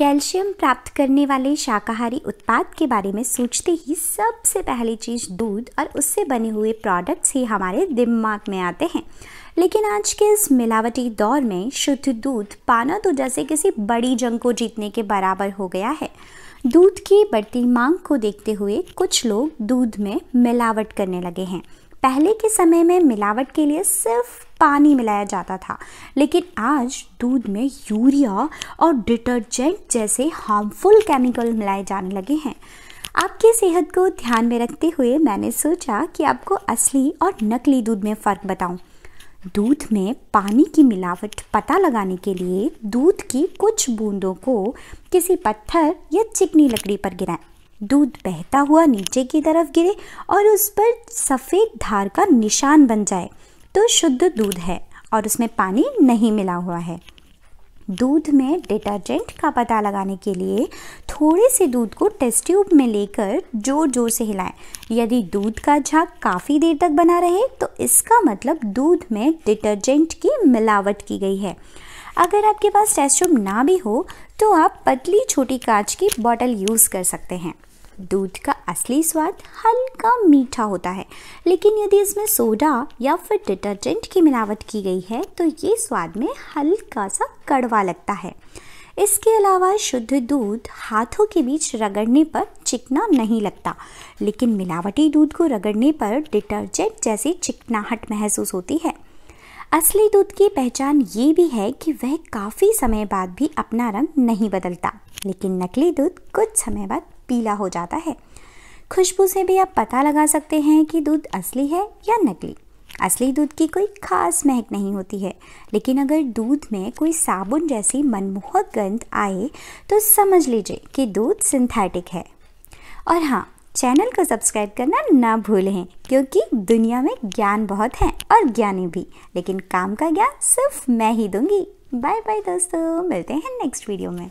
Calcium प्राप्त करने वाले शाकाहारी उत्पाद के बारे में सोचते ही सबसे पहली चीज़ दूध और उससे बने हुए प्रोडक्ट्स ही हमारे दिमाग में आते हैं लेकिन आज के इस मिलावटी दौर में शुद्ध दूध पाना तो जैसे किसी बड़ी जंग को जीतने के बराबर हो गया है दूध की बढ़ती मांग को देखते हुए कुछ लोग दूध में मिलावट करने लगे हैं पहले के समय में मिलावट के लिए सिर्फ पानी मिलाया जाता था लेकिन आज दूध में यूरिया और डिटर्जेंट जैसे हार्मफुल केमिकल मिलाए जाने लगे हैं आपकी सेहत को ध्यान में रखते हुए मैंने सोचा कि आपको असली और नकली दूध में फ़र्क बताऊं। दूध में पानी की मिलावट पता लगाने के लिए दूध की कुछ बूंदों को किसी पत्थर या चिकनी लकड़ी पर गिराएं दूध बहता हुआ नीचे की तरफ गिरे और उस पर सफ़ेद धार का निशान बन जाए तो शुद्ध दूध है और उसमें पानी नहीं मिला हुआ है दूध में डिटर्जेंट का पता लगाने के लिए थोड़े से दूध को टेस्ट ट्यूब में लेकर जोर जोर से हिलाएं यदि दूध का झाग काफ़ी देर तक बना रहे तो इसका मतलब दूध में डिटर्जेंट की मिलावट की गई है अगर आपके पास टेस्ट ट्यूब ना भी हो तो आप पतली छोटी कांच की बॉटल यूज़ कर सकते हैं दूध का असली स्वाद हल्का मीठा होता है लेकिन यदि इसमें सोडा या फिर डिटर्जेंट की मिलावट की गई है तो ये स्वाद में हल्का सा कड़वा लगता है इसके अलावा शुद्ध दूध हाथों के बीच रगड़ने पर चिकना नहीं लगता लेकिन मिलावटी दूध को रगड़ने पर डिटर्जेंट जैसी चिकनाहट महसूस होती है असली दूध की पहचान ये भी है कि वह काफ़ी समय बाद भी अपना रंग नहीं बदलता लेकिन नकली दूध कुछ समय बाद पीला हो जाता है खुशबू से भी आप पता लगा सकते हैं कि दूध असली है या नकली असली दूध की कोई खास महक नहीं होती है लेकिन अगर दूध में कोई साबुन जैसी मनमोहक गंध आए तो समझ लीजिए कि दूध सिंथेटिक है और हाँ चैनल को सब्सक्राइब करना ना भूलें क्योंकि दुनिया में ज्ञान बहुत है और ज्ञानी भी लेकिन काम का ज्ञान सिर्फ मैं ही दूंगी बाय बाय दोस्तों मिलते हैं नेक्स्ट वीडियो में